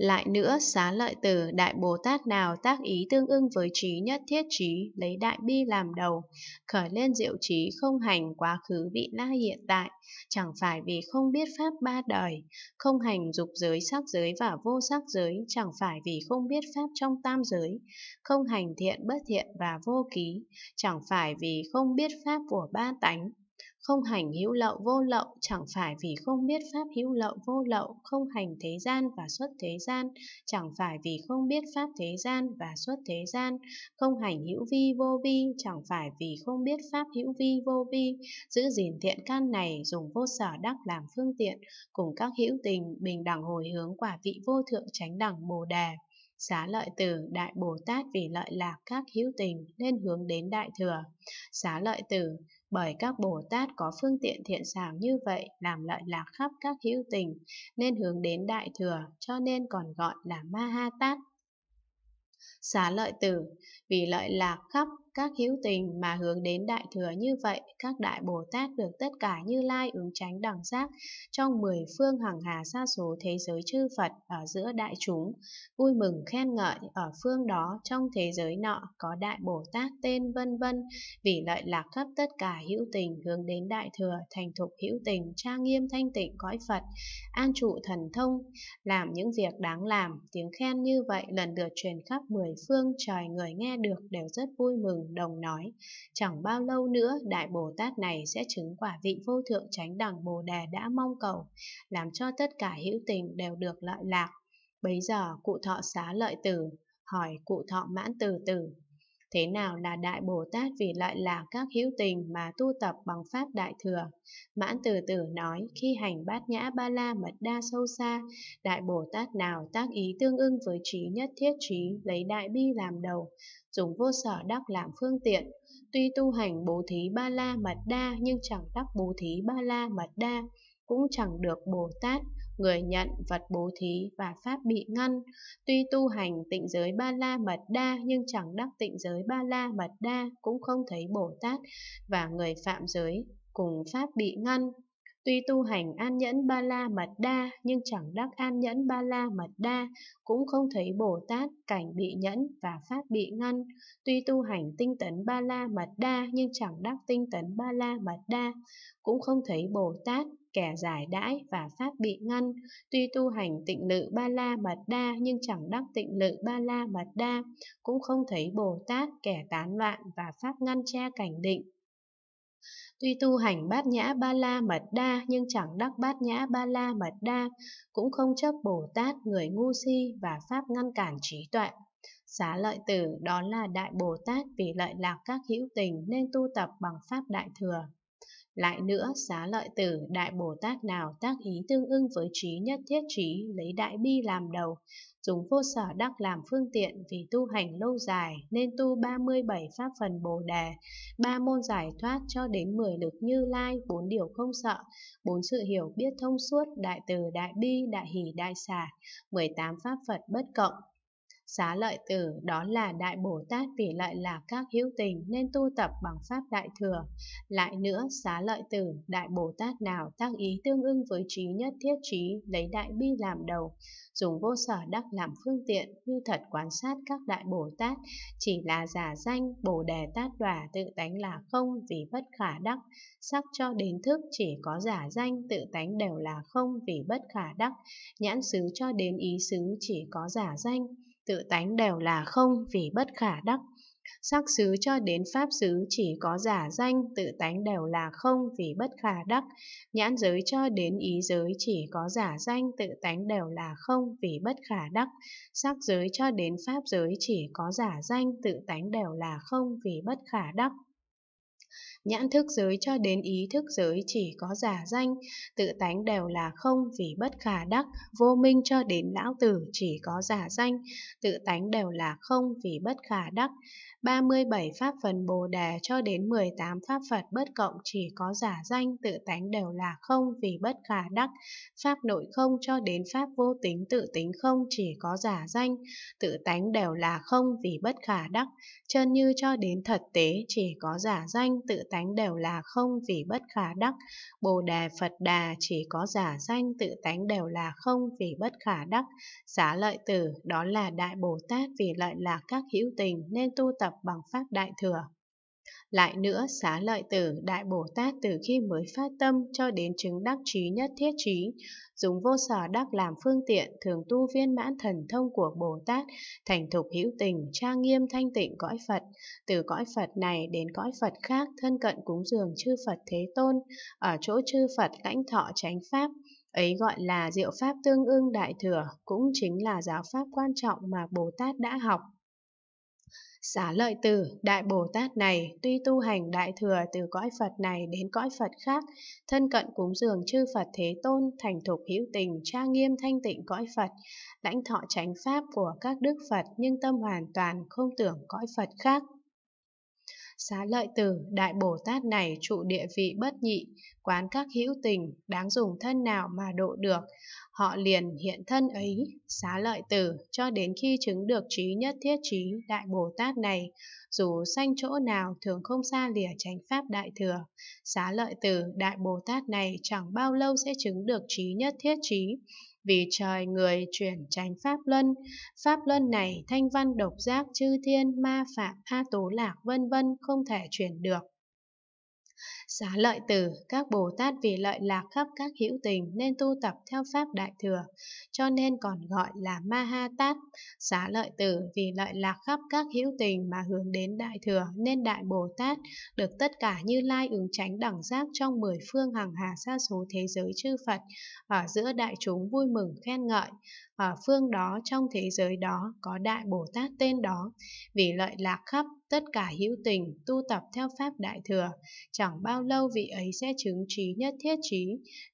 Lại nữa, xá lợi tử, Đại Bồ Tát nào tác ý tương ưng với trí nhất thiết trí, lấy đại bi làm đầu, khởi lên diệu trí không hành quá khứ vị lai hiện tại, chẳng phải vì không biết pháp ba đời, không hành dục giới sắc giới và vô sắc giới, chẳng phải vì không biết pháp trong tam giới, không hành thiện bất thiện và vô ký, chẳng phải vì không biết pháp của ba tánh, không hành hữu lậu vô lậu chẳng phải vì không biết pháp hữu lậu vô lậu, không hành thế gian và xuất thế gian, chẳng phải vì không biết pháp thế gian và xuất thế gian, không hành hữu vi vô vi, chẳng phải vì không biết pháp hữu vi vô vi, giữ gìn thiện căn này dùng vô sở đắc làm phương tiện, cùng các hữu tình bình đẳng hồi hướng quả vị vô thượng chánh đẳng bồ đề xá lợi từ đại bồ tát vì lợi lạc các hữu tình nên hướng đến đại thừa xá lợi từ bởi các Bồ Tát có phương tiện thiện xảo như vậy làm lợi lạc khắp các hữu tình, nên hướng đến Đại Thừa, cho nên còn gọi là Ma Ha Tát. Xá lợi tử, vì lợi lạc khắp các hữu tình mà hướng đến đại thừa như vậy, các đại Bồ Tát được tất cả như lai ứng tránh đẳng giác trong mười phương hằng hà xa số thế giới chư Phật ở giữa đại chúng, vui mừng khen ngợi ở phương đó trong thế giới nọ có đại Bồ Tát tên vân vân, vì lợi lạc khắp tất cả hữu tình hướng đến đại thừa thành thục hữu tình trang nghiêm thanh tịnh cõi Phật, an trụ thần thông, làm những việc đáng làm, tiếng khen như vậy lần lượt truyền khắp mười phương trời người nghe được đều rất vui mừng mừng đồng nói, chẳng bao lâu nữa Đại Bồ Tát này sẽ chứng quả vị vô thượng chánh đẳng Bồ Đề đã mong cầu, làm cho tất cả hữu tình đều được lợi lạc. Bấy giờ cụ thọ xá lợi tử, hỏi cụ thọ mãn từ tử, Thế nào là Đại Bồ Tát vì lại là các hữu tình mà tu tập bằng Pháp Đại Thừa? Mãn Từ Tử nói, khi hành bát nhã ba la mật đa sâu xa, Đại Bồ Tát nào tác ý tương ưng với trí nhất thiết trí, lấy đại bi làm đầu, dùng vô sở đắc làm phương tiện. Tuy tu hành bố thí ba la mật đa nhưng chẳng đắc bố thí ba la mật đa, cũng chẳng được Bồ Tát, người nhận vật bố thí và pháp bị ngăn. Tuy tu hành tịnh giới ba la mật đa nhưng chẳng đắc tịnh giới ba la mật đa cũng không thấy Bồ Tát và người phạm giới cùng pháp bị ngăn. Tuy tu hành an nhẫn ba la mật đa nhưng chẳng đắc an nhẫn ba la mật đa, cũng không thấy Bồ Tát cảnh bị nhẫn và pháp bị ngăn. Tuy tu hành tinh tấn ba la mật đa nhưng chẳng đắc tinh tấn ba la mật đa, cũng không thấy Bồ Tát kẻ giải đãi và pháp bị ngăn. Tuy tu hành tịnh lự ba la mật đa nhưng chẳng đắc tịnh lự ba la mật đa, cũng không thấy Bồ Tát kẻ tán loạn và pháp ngăn che cảnh định. Tuy tu hành bát nhã ba la mật đa nhưng chẳng đắc bát nhã ba la mật đa, cũng không chấp Bồ Tát người ngu si và pháp ngăn cản trí tuệ. Xá lợi tử đó là Đại Bồ Tát vì lợi lạc các hữu tình nên tu tập bằng Pháp Đại Thừa. Lại nữa, xá lợi tử, đại Bồ Tát nào tác ý tương ưng với trí nhất thiết trí, lấy đại bi làm đầu, dùng vô sở đắc làm phương tiện vì tu hành lâu dài nên tu 37 pháp phần Bồ đề, ba môn giải thoát cho đến 10 lực Như Lai, bốn điều không sợ, bốn sự hiểu biết thông suốt, đại từ đại bi, đại hỷ đại xả, 18 pháp Phật bất cộng, Xá lợi tử đó là Đại Bồ Tát tỷ lợi là các hữu tình nên tu tập bằng Pháp Đại Thừa. Lại nữa, xá lợi tử, Đại Bồ Tát nào tác ý tương ưng với trí nhất thiết trí, lấy Đại Bi làm đầu, dùng vô sở đắc làm phương tiện, như thật quan sát các Đại Bồ Tát, chỉ là giả danh, Bồ Đề Tát đỏa tự tánh là không vì bất khả đắc, sắc cho đến thức chỉ có giả danh, tự tánh đều là không vì bất khả đắc, nhãn xứ cho đến ý xứ chỉ có giả danh, tự tánh đều là không vì bất khả đắc. Sắc xứ cho đến pháp xứ chỉ có giả danh, tự tánh đều là không vì bất khả đắc. Nhãn giới cho đến ý giới chỉ có giả danh, tự tánh đều là không vì bất khả đắc. Sắc giới cho đến pháp giới chỉ có giả danh, tự tánh đều là không vì bất khả đắc. Nhãn thức giới cho đến ý thức giới chỉ có giả danh, tự tánh đều là không vì bất khả đắc, vô minh cho đến lão tử chỉ có giả danh, tự tánh đều là không vì bất khả đắc. 37 pháp phần Bồ Đề cho đến 18 pháp Phật bất cộng chỉ có giả danh, tự tánh đều là không vì bất khả đắc. Pháp nội không cho đến pháp vô tính tự tính không chỉ có giả danh, tự tánh đều là không vì bất khả đắc. Chân như cho đến thật tế chỉ có giả danh, tự tánh đều là không vì bất khả đắc. Bồ đề Phật đà chỉ có giả danh tự tánh đều là không vì bất khả đắc. xá lợi tử đó là Đại Bồ Tát vì lợi là các hữu tình nên tu tập bằng Pháp Đại Thừa. Lại nữa, xá lợi tử, đại Bồ Tát từ khi mới phát tâm cho đến chứng đắc trí nhất thiết trí, dùng vô sở đắc làm phương tiện, thường tu viên mãn thần thông của Bồ Tát, thành thục hữu tình, trang nghiêm thanh tịnh cõi Phật. Từ cõi Phật này đến cõi Phật khác, thân cận cúng dường chư Phật Thế Tôn, ở chỗ chư Phật lãnh thọ tránh Pháp, Ấy gọi là diệu pháp tương ưng đại thừa, cũng chính là giáo pháp quan trọng mà Bồ Tát đã học. Xá lợi tử, đại Bồ Tát này, tuy tu hành đại thừa từ cõi Phật này đến cõi Phật khác, thân cận cúng dường chư Phật Thế Tôn, thành thục hữu tình, tra nghiêm thanh tịnh cõi Phật, lãnh thọ chánh pháp của các đức Phật nhưng tâm hoàn toàn không tưởng cõi Phật khác. Xá lợi tử, đại Bồ Tát này trụ địa vị bất nhị, quán các hữu tình, đáng dùng thân nào mà độ được. Họ liền hiện thân ấy, xá lợi tử, cho đến khi chứng được trí nhất thiết trí đại Bồ Tát này, dù sanh chỗ nào thường không xa lìa chánh pháp đại thừa. Xá lợi tử, đại Bồ Tát này chẳng bao lâu sẽ chứng được trí nhất thiết trí vì trời người chuyển tránh pháp luân, pháp luân này thanh văn độc giác chư thiên ma phạm a tố lạc vân vân không thể chuyển được. Xá lợi tử, các Bồ Tát vì lợi lạc khắp các hữu tình nên tu tập theo Pháp Đại Thừa, cho nên còn gọi là Ma Ha Tát. Xá lợi tử vì lợi lạc khắp các hữu tình mà hướng đến Đại Thừa nên Đại Bồ Tát được tất cả như lai ứng tránh đẳng giác trong mười phương hằng hà xa số thế giới chư Phật, ở giữa đại chúng vui mừng khen ngợi ở phương đó trong thế giới đó có đại bồ tát tên đó vì lợi lạc khắp tất cả hữu tình tu tập theo pháp đại thừa chẳng bao lâu vị ấy sẽ chứng trí nhất thiết trí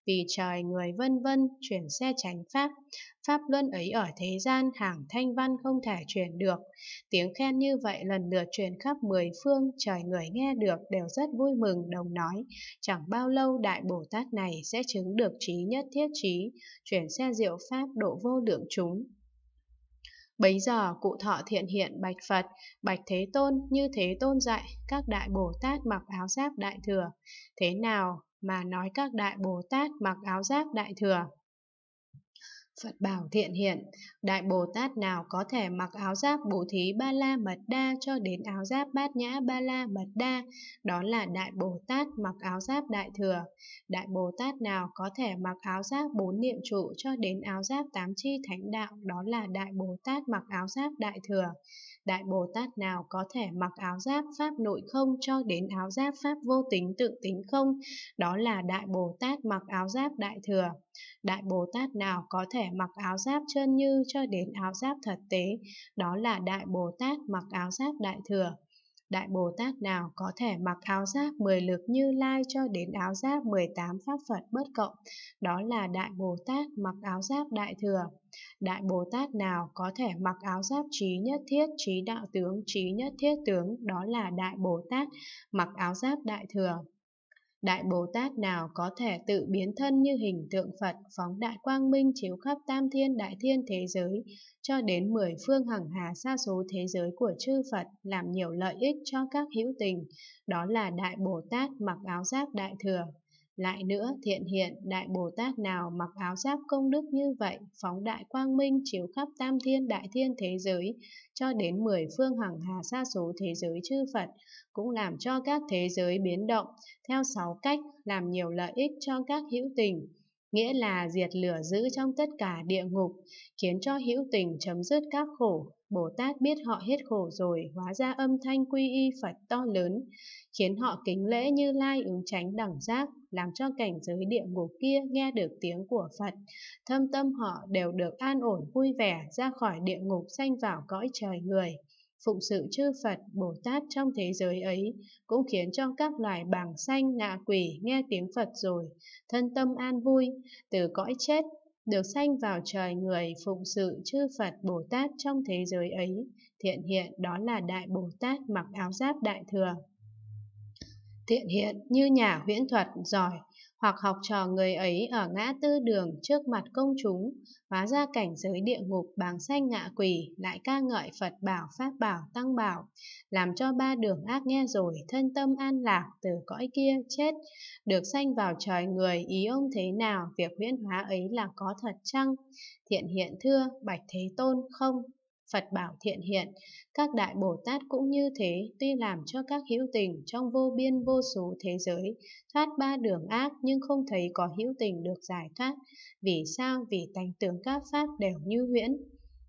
vì trời người vân vân chuyển xe tránh pháp pháp luân ấy ở thế gian hàng thanh văn không thể truyền được. Tiếng khen như vậy lần lượt truyền khắp mười phương, trời người nghe được đều rất vui mừng đồng nói, chẳng bao lâu Đại Bồ Tát này sẽ chứng được trí nhất thiết trí, chuyển xe diệu pháp độ vô lượng chúng. Bấy giờ cụ thọ thiện hiện bạch Phật, bạch Thế Tôn như Thế Tôn dạy, các đại Bồ Tát mặc áo giáp đại thừa. Thế nào mà nói các đại Bồ Tát mặc áo giáp đại thừa? Phật bảo thiện hiện, Đại Bồ Tát nào có thể mặc áo giáp bố thí ba la mật đa cho đến áo giáp bát nhã ba la mật đa, đó là Đại Bồ Tát mặc áo giáp đại thừa. Đại Bồ Tát nào có thể mặc áo giáp bốn niệm trụ cho đến áo giáp tám chi thánh đạo, đó là Đại Bồ Tát mặc áo giáp đại thừa. Đại Bồ Tát nào có thể mặc áo giáp Pháp nội không cho đến áo giáp Pháp vô tính tự tính không? Đó là Đại Bồ Tát mặc áo giáp Đại Thừa. Đại Bồ Tát nào có thể mặc áo giáp chân như cho đến áo giáp thật tế? Đó là Đại Bồ Tát mặc áo giáp Đại Thừa. Đại Bồ Tát nào có thể mặc áo giáp 10 lực như lai cho đến áo giáp 18 pháp Phật bất cộng, đó là Đại Bồ Tát mặc áo giáp Đại Thừa. Đại Bồ Tát nào có thể mặc áo giáp trí nhất thiết trí đạo tướng trí nhất thiết tướng đó là Đại Bồ Tát mặc áo giáp đại thừa. Đại Bồ Tát nào có thể tự biến thân như hình tượng Phật phóng đại quang minh chiếu khắp tam thiên đại thiên thế giới cho đến mười phương hằng hà xa số thế giới của chư Phật làm nhiều lợi ích cho các hữu tình, đó là Đại Bồ Tát mặc áo giáp đại thừa. Lại nữa, thiện hiện, đại Bồ Tát nào mặc áo giáp công đức như vậy, phóng đại quang minh chiếu khắp tam thiên đại thiên thế giới, cho đến mười phương hằng hà xa số thế giới chư Phật, cũng làm cho các thế giới biến động, theo sáu cách, làm nhiều lợi ích cho các hữu tình nghĩa là diệt lửa giữ trong tất cả địa ngục, khiến cho hữu tình chấm dứt các khổ. Bồ Tát biết họ hết khổ rồi, hóa ra âm thanh quy y Phật to lớn, khiến họ kính lễ như lai ứng tránh đẳng giác, làm cho cảnh giới địa ngục kia nghe được tiếng của Phật. Thâm tâm họ đều được an ổn vui vẻ ra khỏi địa ngục sanh vào cõi trời người phụng sự chư Phật, Bồ Tát trong thế giới ấy, cũng khiến cho các loài bàng xanh, ngạ quỷ nghe tiếng Phật rồi, thân tâm an vui, từ cõi chết, được sanh vào trời người phụng sự chư Phật Bồ Tát trong thế giới ấy, thiện hiện đó là Đại Bồ Tát mặc áo giáp Đại Thừa. Thiện hiện như nhà huyễn thuật giỏi, hoặc học trò người ấy ở ngã tư đường trước mặt công chúng, hóa ra cảnh giới địa ngục bằng xanh ngạ quỷ, lại ca ngợi Phật bảo, Pháp bảo, Tăng bảo, làm cho ba đường ác nghe rồi, thân tâm an lạc, từ cõi kia, chết, được sanh vào trời người, ý ông thế nào, việc huyễn hóa ấy là có thật chăng? Thiện hiện thưa, bạch thế tôn, không. Phật bảo thiện hiện, các đại Bồ Tát cũng như thế, tuy làm cho các hữu tình trong vô biên vô số thế giới thoát ba đường ác nhưng không thấy có hữu tình được giải thoát. Vì sao? Vì tánh tướng các pháp đều như huyễn,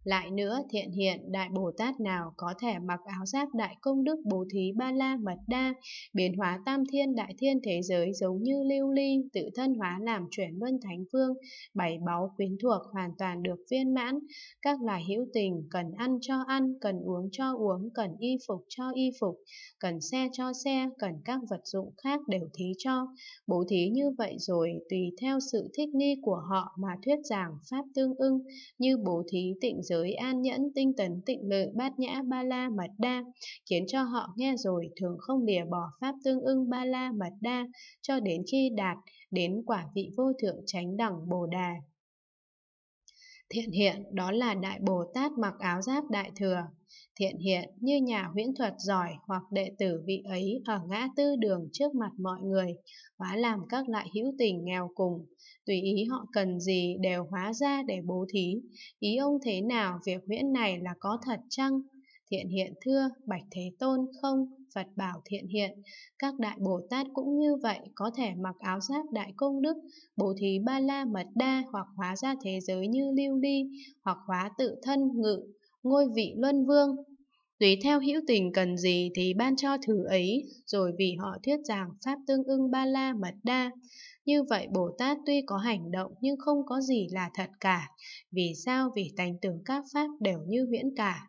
lại nữa thiện hiện Đại Bồ Tát nào có thể mặc áo giáp Đại Công Đức Bố Thí Ba La Mật Đa, biến hóa tam thiên đại thiên thế giới giống như lưu ly, tự thân hóa làm chuyển luân thánh phương, bảy báu quyến thuộc hoàn toàn được viên mãn. Các loài hữu tình cần ăn cho ăn, cần uống cho uống, cần y phục cho y phục, cần xe cho xe, cần các vật dụng khác đều thí cho. Bố thí như vậy rồi tùy theo sự thích nghi của họ mà thuyết giảng pháp tương ưng như bố thí tịnh giới giới an nhẫn, tinh tấn, tịnh lự, bát nhã, ba la, mật đa, khiến cho họ nghe rồi thường không lìa bỏ pháp tương ưng ba la mật đa, cho đến khi đạt, đến quả vị vô thượng chánh đẳng Bồ Đà. Thiện hiện, đó là Đại Bồ Tát mặc áo giáp Đại Thừa, thiện hiện như nhà huyễn thuật giỏi hoặc đệ tử vị ấy ở ngã tư đường trước mặt mọi người, hóa làm các loại hữu tình nghèo cùng, tùy ý họ cần gì đều hóa ra để bố thí, ý ông thế nào việc huyễn này là có thật chăng? Thiện hiện thưa, Bạch Thế Tôn không, Phật bảo thiện hiện, các đại Bồ Tát cũng như vậy có thể mặc áo giáp đại công đức, bố thí ba la mật đa hoặc hóa ra thế giới như lưu ly, hoặc hóa tự thân ngự ngôi vị luân vương. Tùy theo hữu tình cần gì thì ban cho thử ấy, rồi vì họ thuyết giảng Pháp tương ưng ba la mật đa. Như vậy Bồ Tát tuy có hành động nhưng không có gì là thật cả. Vì sao? Vì tánh tưởng các Pháp đều như viễn cả.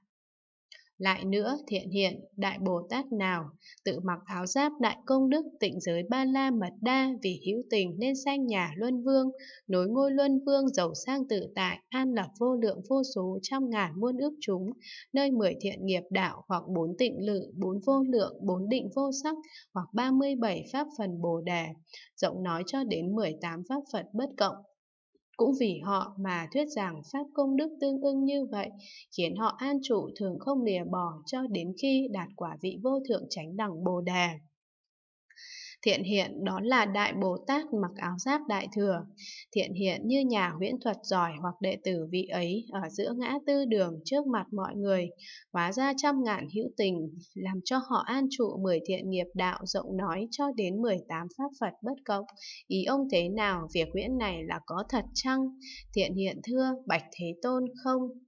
Lại nữa, thiện hiện, đại Bồ Tát nào, tự mặc áo giáp đại công đức tịnh giới ba la mật đa vì hữu tình nên sanh nhà luân vương, nối ngôi luân vương giàu sang tự tại, an lập vô lượng vô số trăm ngàn muôn ước chúng, nơi mười thiện nghiệp đạo hoặc bốn tịnh lự, bốn vô lượng, bốn định vô sắc hoặc ba mươi bảy pháp phần bồ đề, rộng nói cho đến mười tám pháp Phật bất cộng, cũng vì họ mà thuyết giảng pháp công đức tương ưng như vậy, khiến họ an trụ thường không lìa bỏ cho đến khi đạt quả vị vô thượng chánh đẳng Bồ Đề. Thiện hiện đó là Đại Bồ Tát mặc áo giáp Đại Thừa. Thiện hiện như nhà huyễn thuật giỏi hoặc đệ tử vị ấy ở giữa ngã tư đường trước mặt mọi người, hóa ra trăm ngàn hữu tình, làm cho họ an trụ mười thiện nghiệp đạo rộng nói cho đến mười tám pháp Phật bất cộng. Ý ông thế nào, việc huyễn này là có thật chăng? Thiện hiện thưa, bạch thế tôn không?